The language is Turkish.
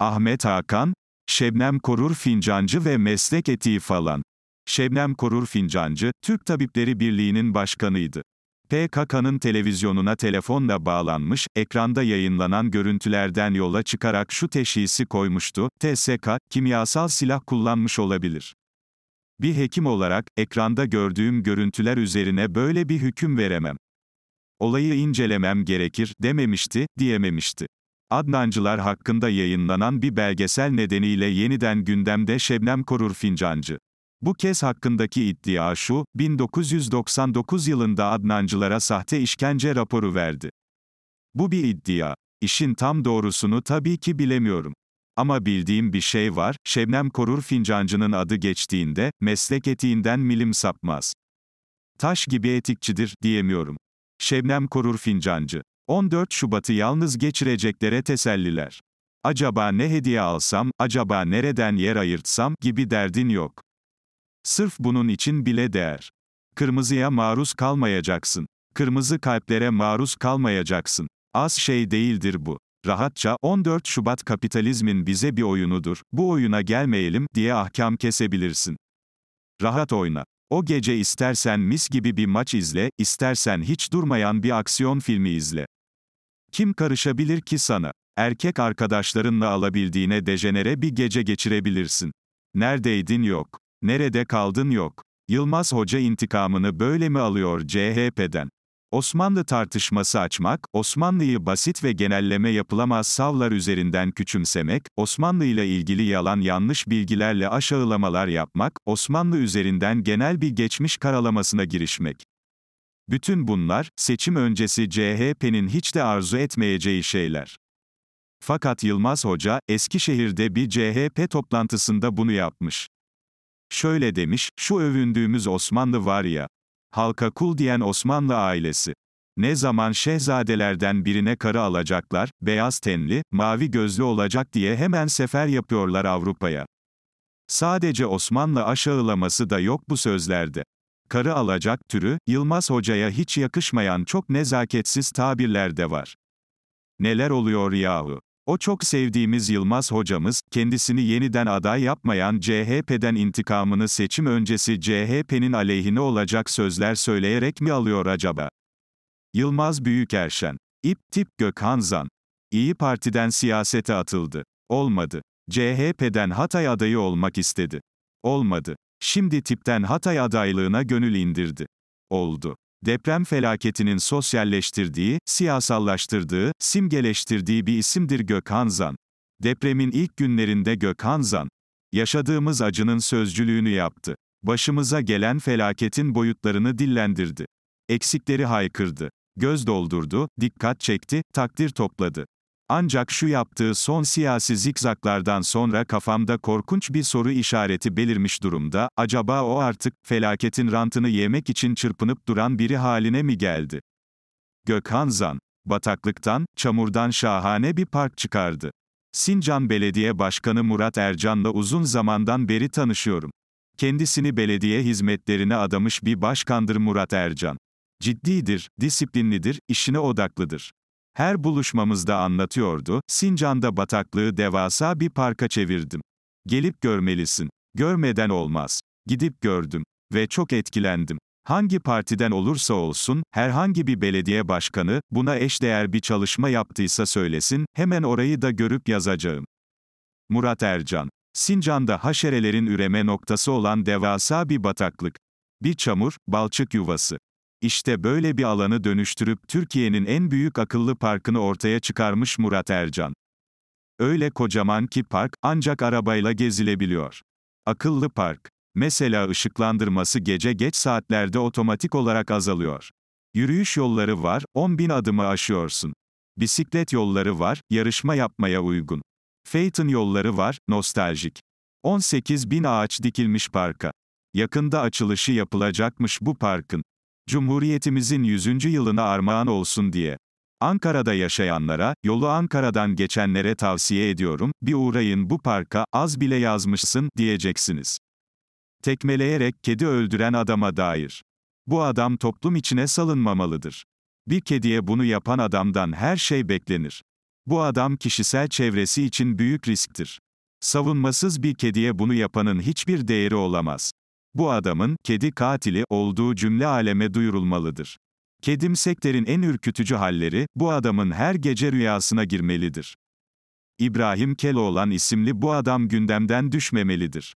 Ahmet Hakan, Şebnem Korur Fincancı ve meslek etiği falan. Şebnem Korur Fincancı, Türk Tabipleri Birliği'nin başkanıydı. PKK'nın televizyonuna telefonla bağlanmış, ekranda yayınlanan görüntülerden yola çıkarak şu teşhisi koymuştu, TSK, kimyasal silah kullanmış olabilir. Bir hekim olarak, ekranda gördüğüm görüntüler üzerine böyle bir hüküm veremem. Olayı incelemem gerekir, dememişti, diyememişti. Adnancılar hakkında yayınlanan bir belgesel nedeniyle yeniden gündemde Şebnem Korur Fincancı. Bu kez hakkındaki iddia şu, 1999 yılında Adnancılara sahte işkence raporu verdi. Bu bir iddia. İşin tam doğrusunu tabii ki bilemiyorum. Ama bildiğim bir şey var, Şebnem Korur Fincancı'nın adı geçtiğinde, meslek etiğinden milim sapmaz. Taş gibi etikçidir, diyemiyorum. Şebnem Korur Fincancı 14 Şubat'ı yalnız geçireceklere teselliler. Acaba ne hediye alsam, acaba nereden yer ayırtsam gibi derdin yok. Sırf bunun için bile değer. Kırmızıya maruz kalmayacaksın. Kırmızı kalplere maruz kalmayacaksın. Az şey değildir bu. Rahatça 14 Şubat kapitalizmin bize bir oyunudur. Bu oyuna gelmeyelim diye ahkam kesebilirsin. Rahat oyna. O gece istersen mis gibi bir maç izle, istersen hiç durmayan bir aksiyon filmi izle. Kim karışabilir ki sana? Erkek arkadaşlarınla alabildiğine dejenere bir gece geçirebilirsin. Neredeydin yok. Nerede kaldın yok. Yılmaz Hoca intikamını böyle mi alıyor CHP'den? Osmanlı tartışması açmak, Osmanlı'yı basit ve genelleme yapılamaz savlar üzerinden küçümsemek, Osmanlı ile ilgili yalan yanlış bilgilerle aşağılamalar yapmak, Osmanlı üzerinden genel bir geçmiş karalamasına girişmek. Bütün bunlar, seçim öncesi CHP'nin hiç de arzu etmeyeceği şeyler. Fakat Yılmaz Hoca, Eskişehir'de bir CHP toplantısında bunu yapmış. Şöyle demiş, şu övündüğümüz Osmanlı var ya, halka kul diyen Osmanlı ailesi. Ne zaman şehzadelerden birine karı alacaklar, beyaz tenli, mavi gözlü olacak diye hemen sefer yapıyorlar Avrupa'ya. Sadece Osmanlı aşağılaması da yok bu sözlerde. Karı alacak türü, Yılmaz Hoca'ya hiç yakışmayan çok nezaketsiz tabirler de var. Neler oluyor yahu? O çok sevdiğimiz Yılmaz hocamız, kendisini yeniden aday yapmayan CHP'den intikamını seçim öncesi CHP'nin aleyhine olacak sözler söyleyerek mi alıyor acaba? Yılmaz Büyükerşen, İP Tip Gökhan Zan, İyi Parti'den siyasete atıldı. Olmadı. CHP'den Hatay adayı olmak istedi. Olmadı. Şimdi tipten Hatay adaylığına gönül indirdi. Oldu. Deprem felaketinin sosyalleştirdiği, siyasallaştırdığı, simgeleştirdiği bir isimdir Gökhan Zan. Depremin ilk günlerinde Gökhan Zan, yaşadığımız acının sözcülüğünü yaptı. Başımıza gelen felaketin boyutlarını dillendirdi. Eksikleri haykırdı. Göz doldurdu, dikkat çekti, takdir topladı. Ancak şu yaptığı son siyasi zikzaklardan sonra kafamda korkunç bir soru işareti belirmiş durumda, acaba o artık, felaketin rantını yemek için çırpınıp duran biri haline mi geldi? Gökhan Zan, bataklıktan, çamurdan şahane bir park çıkardı. Sincan Belediye Başkanı Murat Ercan'la uzun zamandan beri tanışıyorum. Kendisini belediye hizmetlerine adamış bir başkandır Murat Ercan. Ciddidir, disiplinlidir, işine odaklıdır. Her buluşmamızda anlatıyordu, Sincan'da bataklığı devasa bir parka çevirdim. Gelip görmelisin. Görmeden olmaz. Gidip gördüm. Ve çok etkilendim. Hangi partiden olursa olsun, herhangi bir belediye başkanı, buna eşdeğer bir çalışma yaptıysa söylesin, hemen orayı da görüp yazacağım. Murat Ercan. Sincan'da haşerelerin üreme noktası olan devasa bir bataklık. Bir çamur, balçık yuvası. İşte böyle bir alanı dönüştürüp Türkiye'nin en büyük akıllı parkını ortaya çıkarmış Murat Ercan. Öyle kocaman ki park ancak arabayla gezilebiliyor. Akıllı park. Mesela ışıklandırması gece geç saatlerde otomatik olarak azalıyor. Yürüyüş yolları var, 10 bin adımı aşıyorsun. Bisiklet yolları var, yarışma yapmaya uygun. Phaeton yolları var, nostaljik. 18 bin ağaç dikilmiş parka. Yakında açılışı yapılacakmış bu parkın. Cumhuriyetimizin 100. yılına armağan olsun diye. Ankara'da yaşayanlara, yolu Ankara'dan geçenlere tavsiye ediyorum, bir uğrayın bu parka, az bile yazmışsın, diyeceksiniz. Tekmeleyerek kedi öldüren adama dair. Bu adam toplum içine salınmamalıdır. Bir kediye bunu yapan adamdan her şey beklenir. Bu adam kişisel çevresi için büyük risktir. Savunmasız bir kediye bunu yapanın hiçbir değeri olamaz. Bu adamın, kedi katili, olduğu cümle aleme duyurulmalıdır. Kedimseklerin en ürkütücü halleri, bu adamın her gece rüyasına girmelidir. İbrahim Keloğlan isimli bu adam gündemden düşmemelidir.